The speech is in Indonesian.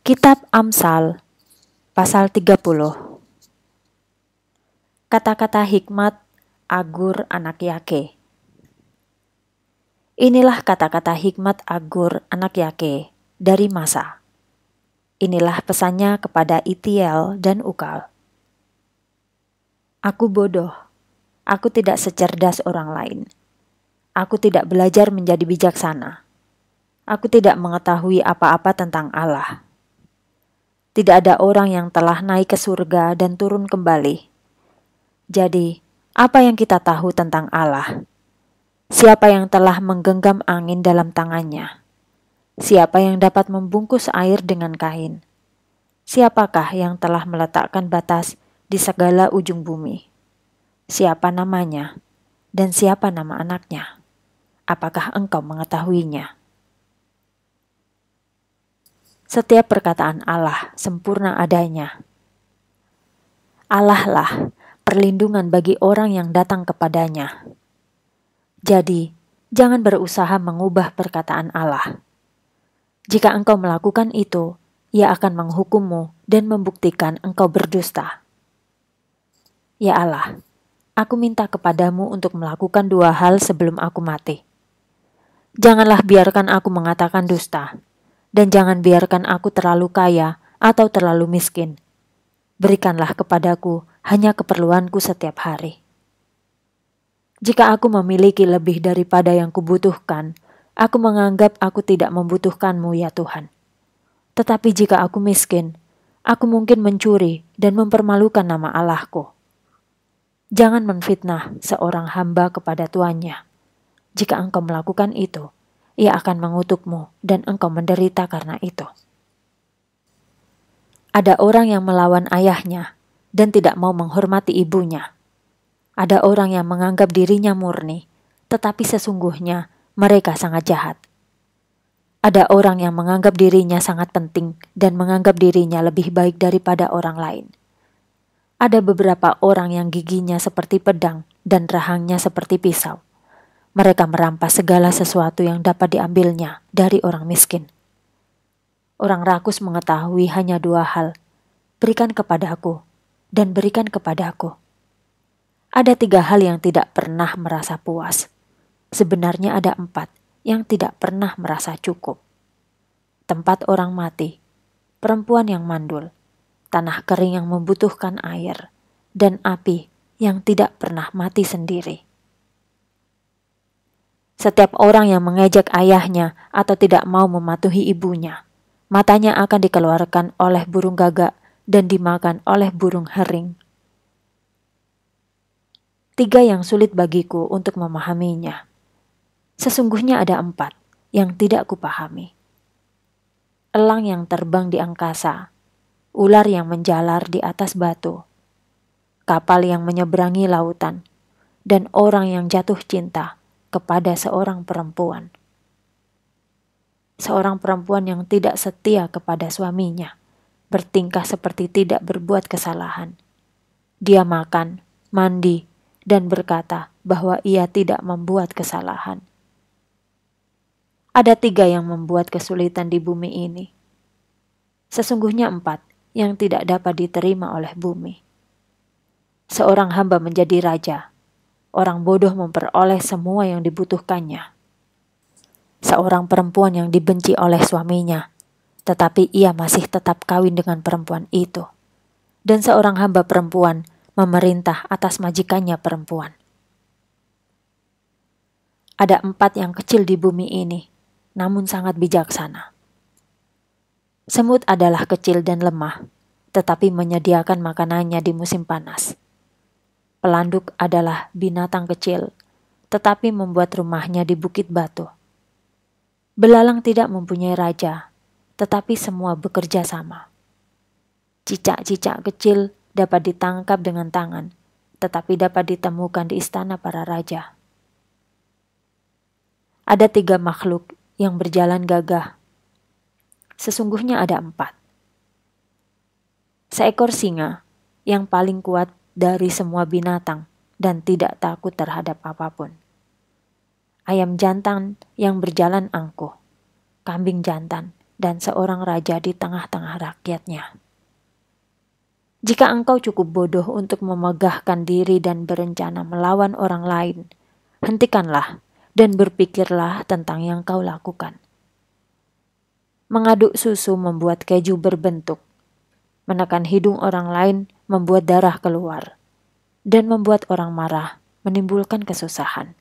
Kitab Amsal pasal 30 Kata-kata hikmat Agur anak Yake Inilah kata-kata hikmat Agur anak Yake dari Masa. Inilah pesannya kepada Itiel dan Ukal. Aku bodoh. Aku tidak secerdas orang lain. Aku tidak belajar menjadi bijaksana. Aku tidak mengetahui apa-apa tentang Allah tidak ada orang yang telah naik ke surga dan turun kembali. Jadi, apa yang kita tahu tentang Allah? Siapa yang telah menggenggam angin dalam tangannya? Siapa yang dapat membungkus air dengan kain? Siapakah yang telah meletakkan batas di segala ujung bumi? Siapa namanya dan siapa nama anaknya? Apakah engkau mengetahuinya? setiap perkataan Allah sempurna adanya. Allah lah perlindungan bagi orang yang datang kepadanya. Jadi, jangan berusaha mengubah perkataan Allah. Jika engkau melakukan itu, ia akan menghukummu dan membuktikan engkau berdusta. Ya Allah, aku minta kepadamu untuk melakukan dua hal sebelum aku mati. Janganlah biarkan aku mengatakan dusta, dan jangan biarkan aku terlalu kaya atau terlalu miskin. Berikanlah kepadaku hanya keperluanku setiap hari. Jika aku memiliki lebih daripada yang kubutuhkan, aku menganggap aku tidak membutuhkanmu ya Tuhan. Tetapi jika aku miskin, aku mungkin mencuri dan mempermalukan nama Allahku. Jangan menfitnah seorang hamba kepada tuannya. Jika engkau melakukan itu, ia akan mengutukmu dan engkau menderita karena itu. Ada orang yang melawan ayahnya dan tidak mau menghormati ibunya. Ada orang yang menganggap dirinya murni, tetapi sesungguhnya mereka sangat jahat. Ada orang yang menganggap dirinya sangat penting dan menganggap dirinya lebih baik daripada orang lain. Ada beberapa orang yang giginya seperti pedang dan rahangnya seperti pisau mereka merampas segala sesuatu yang dapat diambilnya dari orang miskin. Orang rakus mengetahui hanya dua hal, berikan kepadaku dan berikan kepadaku. Ada tiga hal yang tidak pernah merasa puas. Sebenarnya ada empat yang tidak pernah merasa cukup. Tempat orang mati, perempuan yang mandul, tanah kering yang membutuhkan air, dan api yang tidak pernah mati sendiri. Setiap orang yang mengejek ayahnya atau tidak mau mematuhi ibunya, matanya akan dikeluarkan oleh burung gagak dan dimakan oleh burung hering. Tiga yang sulit bagiku untuk memahaminya. Sesungguhnya ada empat yang tidak kupahami. Elang yang terbang di angkasa, ular yang menjalar di atas batu, kapal yang menyeberangi lautan, dan orang yang jatuh cinta kepada seorang perempuan. Seorang perempuan yang tidak setia kepada suaminya, bertingkah seperti tidak berbuat kesalahan. Dia makan, mandi, dan berkata bahwa ia tidak membuat kesalahan. Ada tiga yang membuat kesulitan di bumi ini. Sesungguhnya empat yang tidak dapat diterima oleh bumi. Seorang hamba menjadi raja orang bodoh memperoleh semua yang dibutuhkannya. Seorang perempuan yang dibenci oleh suaminya, tetapi ia masih tetap kawin dengan perempuan itu, dan seorang hamba perempuan memerintah atas majikannya perempuan. Ada empat yang kecil di bumi ini, namun sangat bijaksana. Semut adalah kecil dan lemah, tetapi menyediakan makanannya di musim panas. Pelanduk adalah binatang kecil, tetapi membuat rumahnya di bukit batu. Belalang tidak mempunyai raja, tetapi semua bekerja sama. Cicak-cicak kecil dapat ditangkap dengan tangan, tetapi dapat ditemukan di istana para raja. Ada tiga makhluk yang berjalan gagah. Sesungguhnya ada empat. Seekor singa yang paling kuat dari semua binatang dan tidak takut terhadap apapun. Ayam jantan yang berjalan angkuh, kambing jantan, dan seorang raja di tengah-tengah rakyatnya. Jika engkau cukup bodoh untuk memegahkan diri dan berencana melawan orang lain, hentikanlah dan berpikirlah tentang yang kau lakukan. Mengaduk susu membuat keju berbentuk, menekan hidung orang lain membuat darah keluar, dan membuat orang marah, menimbulkan kesusahan.